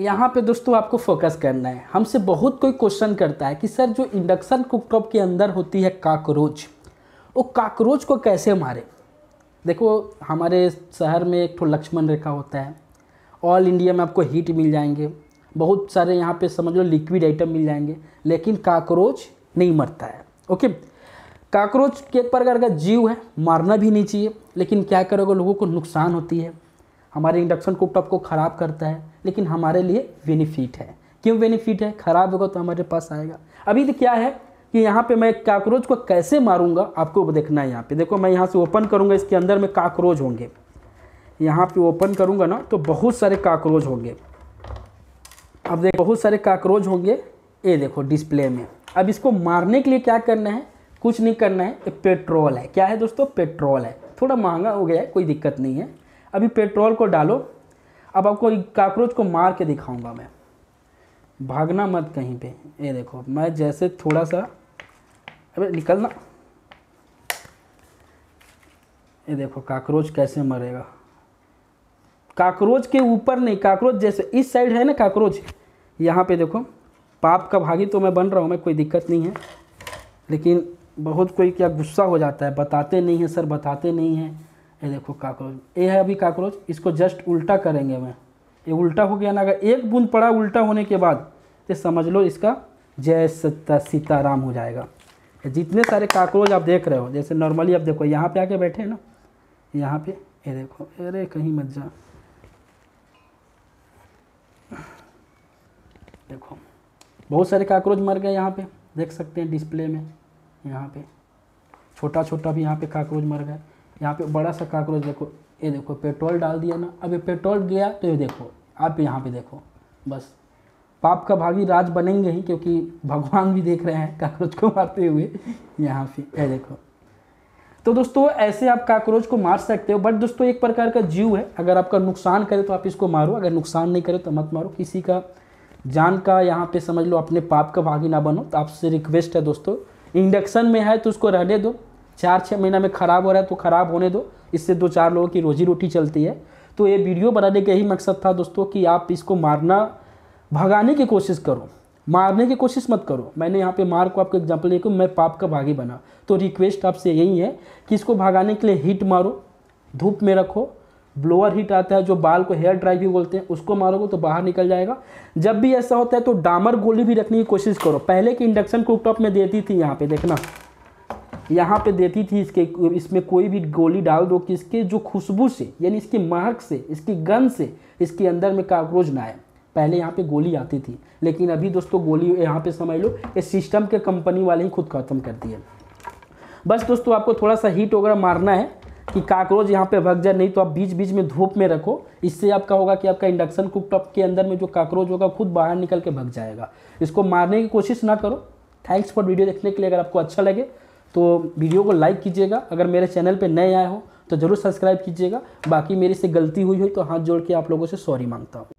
यहाँ पे दोस्तों आपको फोकस करना है हमसे बहुत कोई क्वेश्चन करता है कि सर जो इंडक्शन कुकटॉप के अंदर होती है काकरोच वो काकरोच को कैसे मारे देखो हमारे शहर में एक ठो लक्ष्मण रेखा होता है ऑल इंडिया में आपको हीट मिल जाएंगे बहुत सारे यहाँ पे समझ लो लिक्विड आइटम मिल जाएंगे लेकिन काकरोच नहीं मरता है ओके काकरोच एक प्रकार का जीव है मारना भी नहीं चाहिए लेकिन क्या करोगे लोगों को नुकसान होती है हमारे इंडक्शन कुकटॉप को ख़राब करता है लेकिन हमारे लिए बेनिफिट है क्यों बेनिफिट है ख़राब होगा तो हमारे पास आएगा अभी तो क्या है कि यहाँ पे मैं काकरोच को कैसे मारूंगा आपको देखना है यहाँ पे देखो मैं यहाँ से ओपन करूँगा इसके अंदर में काकरोच होंगे यहाँ पे ओपन करूँगा ना तो बहुत सारे काकरोच होंगे अब देख बहुत सारे काकरोच होंगे ये देखो डिस्प्ले में अब इसको मारने के लिए क्या करना है कुछ नहीं करना है पेट्रोल है क्या है दोस्तों पेट्रोल है थोड़ा महंगा हो गया है कोई दिक्कत नहीं है अभी पेट्रोल को डालो अब आपको काकरोच को मार के दिखाऊंगा मैं भागना मत कहीं पे ये देखो मैं जैसे थोड़ा सा अबे निकलना ये देखो काकरोच कैसे मरेगा काकरोच के ऊपर नहीं काकरोच जैसे इस साइड है ना काकरोच यहाँ पे देखो पाप का भागी तो मैं बन रहा हूँ मैं कोई दिक्कत नहीं है लेकिन बहुत कोई क्या गुस्सा हो जाता है बताते नहीं हैं सर बताते नहीं हैं ये देखो काकरोच ये है अभी काकरोच इसको जस्ट उल्टा करेंगे मैं ये उल्टा हो गया ना अगर एक बूंद पड़ा उल्टा होने के बाद तो समझ लो इसका जय सत्ता सीताराम हो जाएगा जितने सारे काकरोच आप देख रहे हो जैसे नॉर्मली आप देखो यहाँ पे आके बैठे हैं ना यहाँ पे ये देखो अरे कहीं मत जा देखो बहुत सारे काकरोच मर गए यहाँ पे देख सकते हैं डिस्प्ले में यहाँ पे छोटा छोटा भी यहाँ पे काकरोच मर गए यहाँ पे बड़ा सा काकरोच देखो ये देखो पेट्रोल डाल दिया ना अब ये पेट्रोल गया तो ये देखो आप यहाँ पे देखो बस पाप का भागी राज बनेंगे ही क्योंकि भगवान भी देख रहे हैं काकरोच को मारते हुए यहाँ पे ये देखो तो दोस्तों ऐसे आप काकरोच को मार सकते हो बट दोस्तों एक प्रकार का जीव है अगर आपका नुकसान करे तो आप इसको मारो अगर नुकसान नहीं करे तो मत मारो किसी का जान का यहाँ पे समझ लो अपने पाप का भागी ना बनो तो आपसे रिक्वेस्ट है दोस्तों इंडक्शन में है तो उसको रहने दो चार छः महीना में ख़राब हो रहा है तो ख़राब होने दो इससे दो चार लोगों की रोजी रोटी चलती है तो ये वीडियो बनाने का यही मकसद था दोस्तों कि आप इसको मारना भगाने की कोशिश करो मारने की कोशिश मत करो मैंने यहाँ पे मार को आपको एग्जाम्पल देखो मैं पाप का भागी बना तो रिक्वेस्ट आपसे यही है कि इसको भगाने के लिए हीट मारो धूप में रखो ब्लोअर हीट आता है जो बाल को हेयर ड्राई भी बोलते हैं उसको मारोगे तो बाहर निकल जाएगा जब भी ऐसा होता है तो डामर गोली भी रखने की कोशिश करो पहले की इंडक्शन कुकटॉप में देती थी यहाँ पे देखना यहाँ पे देती थी इसके इसमें कोई भी गोली डाल दो कि इसके जो खुशबू से यानी इसकी महक से इसकी गन से इसके अंदर में काकरोच ना आए पहले यहाँ पे गोली आती थी लेकिन अभी दोस्तों गोली यहाँ पे समझ लो ये सिस्टम के कंपनी वाले ही खुद ख़त्म कर दिए बस दोस्तों आपको थोड़ा सा हीट वगैरह मारना है कि काकरोच यहाँ पे भग जाए नहीं तो आप बीच बीच में धूप में रखो इससे आपका होगा कि आपका इंडक्शन कुकटॉप के अंदर में जो काकरोच होगा खुद बाहर निकल के भग जाएगा इसको मारने की कोशिश ना करो थैंक्स फॉर वीडियो देखने के लिए अगर आपको अच्छा लगे तो वीडियो को लाइक कीजिएगा अगर मेरे चैनल पर नए आए हो तो ज़रूर सब्सक्राइब कीजिएगा बाकी मेरी से गलती हुई हुई तो हाथ जोड़ के आप लोगों से सॉरी मांगता हूँ